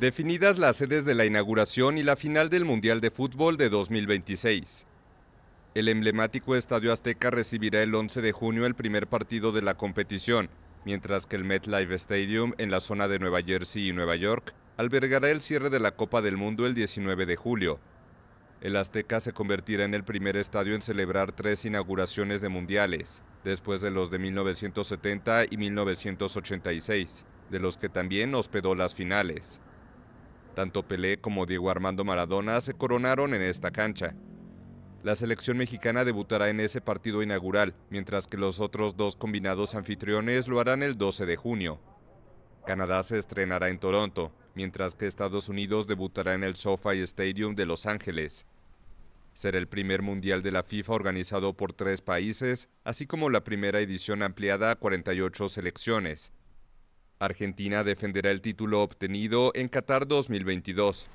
Definidas las sedes de la inauguración y la final del Mundial de Fútbol de 2026. El emblemático Estadio Azteca recibirá el 11 de junio el primer partido de la competición, mientras que el MetLife Stadium en la zona de Nueva Jersey y Nueva York albergará el cierre de la Copa del Mundo el 19 de julio. El Azteca se convertirá en el primer estadio en celebrar tres inauguraciones de mundiales, después de los de 1970 y 1986, de los que también hospedó las finales. Tanto Pelé como Diego Armando Maradona se coronaron en esta cancha. La selección mexicana debutará en ese partido inaugural, mientras que los otros dos combinados anfitriones lo harán el 12 de junio. Canadá se estrenará en Toronto, mientras que Estados Unidos debutará en el SoFi Stadium de Los Ángeles. Será el primer mundial de la FIFA organizado por tres países, así como la primera edición ampliada a 48 selecciones, Argentina defenderá el título obtenido en Qatar 2022.